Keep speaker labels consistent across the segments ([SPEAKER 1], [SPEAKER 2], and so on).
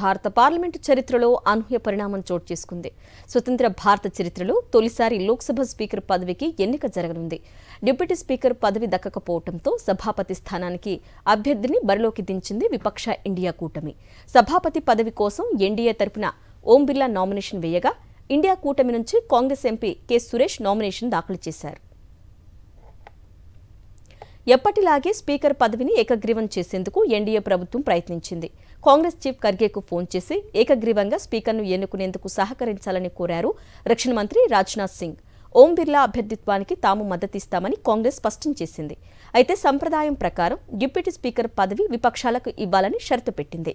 [SPEAKER 1] భారత పార్లమెంటు చరిత్రలో అనూహ్య పరిణామం చోటు చేసుకుంది స్వతంత్ర భారత చరిత్రలో తొలిసారి లోక్సభ స్పీకర్ పదవికి ఎన్నిక జరగనుంది డిప్యూటీ స్పీకర్ పదవి దక్కకపోవడంతో సభాపతి స్థానానికి అభ్యర్థిని బరిలోకి దించింది విపక్ష ఇండియా కూటమి సభాపతి పదవి కోసం ఎన్డీఏ తరపున ఓం బిర్లా నామినేషన్ వేయగా ఇండియా కూటమి నుంచి కాంగ్రెస్ ఎంపీ కె సురేష్ నామినేషన్ దాఖలు చేశారు ఎప్పటిలాగే స్పీకర్ పదవిని ఏకగ్రీవం చేసేందుకు ఎన్డీఏ ప్రభుత్వం ప్రయత్నించింది కాంగ్రెస్ చీఫ్ ఖర్గేకు ఫోన్ చేసి ఏకగ్రీవంగా స్పీకర్ను ఎన్నుకునేందుకు సహకరించాలని కోరారు రక్షణ మంత్రి రాజ్నాథ్ సింగ్ ఓం బిర్లా అభ్యర్థిత్వానికి తాము మద్దతిస్తామని కాంగ్రెస్ స్పష్టం చేసింది అయితే సంప్రదాయం ప్రకారం డిప్యూటీ స్పీకర్ పదవి విపక్షాలకు ఇవ్వాలని షరతు పెట్టింది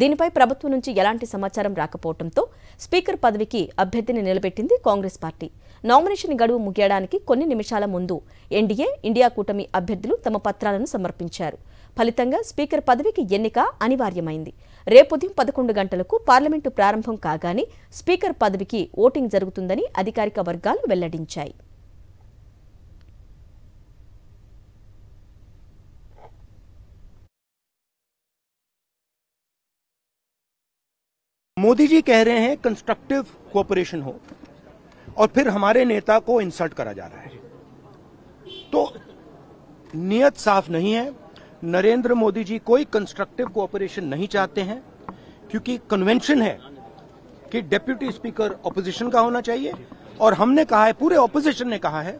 [SPEAKER 1] దీనిపై ప్రభుత్వం నుంచి ఎలాంటి సమాచారం రాకపోవడంతో స్పీకర్ పదవికి అభ్యర్థిని నిలబెట్టింది కాంగ్రెస్ పార్టీ నామినేషన్ గడువు ముగియడానికి కొన్ని నిమిషాల ముందు ఎన్డీఏ ఇండియా కూటమి అభ్యర్థులు తమ పత్రాలను సమర్పించారు ಪಲಿತಂಗಾ ಸ್ಪೀಕರ್ ಪದವಿకి ఎన్నిక అనివార్యం అయింది రేపు ఉదయం 11 గంటలకు పార్లమెంట్ ప్రారంభం కాగాని స్పీకర్ పదవికి ఓటింగ్ జరుగుతుందని అధికార వర్గాలు వెల్లడించాయి
[SPEAKER 2] మోದಿ جی کہہ رہے ہیں کنسٹرکٹو کوآپریشن ہو اور پھر ہمارے নেতা کو ఇన్సర్ట్ करा जा रहा है तो नियत साफ नहीं है नरेंद्र मोदी जी कोई कंस्ट्रक्टिव कोऑपरेशन नहीं चाहते हैं क्योंकि कन्वेंशन है कि डेप्यूटी स्पीकर ऑपोजिशन का होना चाहिए और हमने कहा है पूरे ऑपोजिशन ने कहा है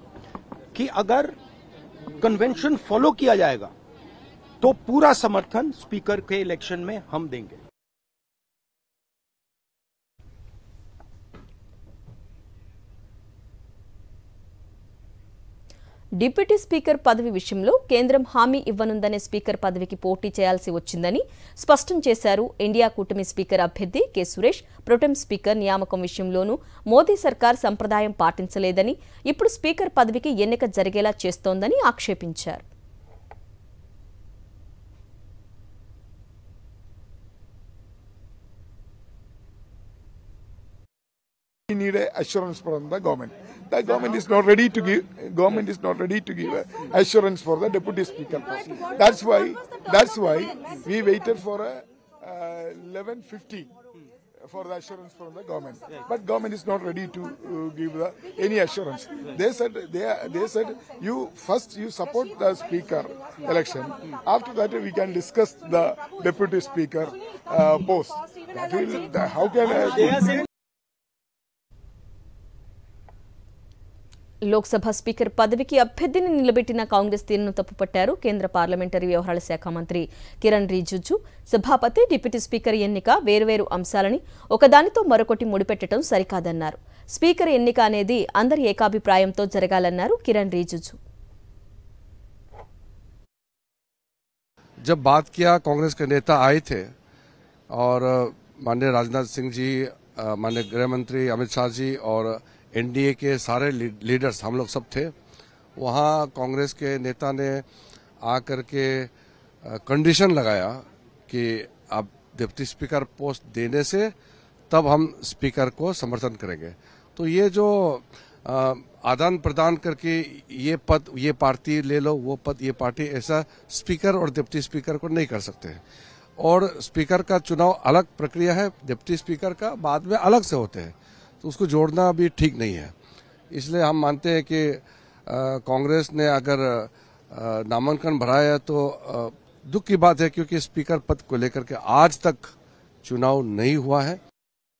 [SPEAKER 2] कि अगर कन्वेंशन फॉलो किया जाएगा तो पूरा समर्थन स्पीकर के इलेक्शन में हम देंगे
[SPEAKER 1] డిప్యూటీ స్పీకర్ పదవి విషయంలో కేంద్రం హామీ ఇవ్వనుందనే స్పీకర్ పదవికి పోటీ చేయాల్సి వచ్చిందని స్పష్టం చేశారు ఇండియా కూటమి స్పీకర్ అభ్యర్థి కె సురేష్ ప్రొటెం స్పీకర్ నియామకం విషయంలోనూ మోదీ సర్కార్ సంప్రదాయం పాటించలేదని ఇప్పుడు స్పీకర్ పదవికి ఎన్నిక జరిగేలా చేస్తోందని ఆక్షేపించారు
[SPEAKER 3] government the government is not ready to give government is not ready to give assurance for the deputy speaker post. That's why that's why we waited for a 11:50 uh, for the assurance from the government. But government is not ready to uh, give the, any assurance. They said they they said you first you support the speaker election. After that we can discuss the deputy speaker uh, post. Will, the, how can I?
[SPEAKER 1] Lok Sabha speaker పదవికి అభ్యర్థిని నిలబెట్టిన కాంగ్రెస్ తీరును తప్పుపట్టారు కేంద్ర parliamentary వ్యవహారాల శాఖ మంత్రి కిరణ్ రిజిజు సభాపతి deputy speaker ఎన్నిక వేరువేరు అంశాలని ఒకదానితో మరొకటి ముడిపెట్టడం సరికాదన్నారు స్పీకర్ ఎన్నిక అనేది అందరి ఏకాభిప్రాయంతో జరగాలన్నారు కిరణ్ రిజిజు
[SPEAKER 4] जब बात किया कांग्रेस के नेता आए थे और माननीय राजनाथ सिंह जी माननीय गृह मंत्री अमित शाह जी और एनडीए के सारे लीडर्स हम लोग सब थे वहाँ कांग्रेस के नेता ने आकर के कंडीशन लगाया कि आप डिप्टी स्पीकर पोस्ट देने से तब हम स्पीकर को समर्थन करेंगे तो ये जो आदान प्रदान करके ये पद ये पार्टी ले लो वो पद ये पार्टी ऐसा स्पीकर और डिप्टी स्पीकर को नहीं कर सकते हैं और स्पीकर का चुनाव अलग प्रक्रिया है डिप्टी स्पीकर का बाद में अलग से होते हैं तो उसको जोड़ना अभी ठीक नहीं है इसलिए हम मानते हैं कि कांग्रेस ने अगर नामांकन भराया तो आ, दुख की बात है क्योंकि स्पीकर पद को लेकर के आज तक चुनाव नहीं हुआ है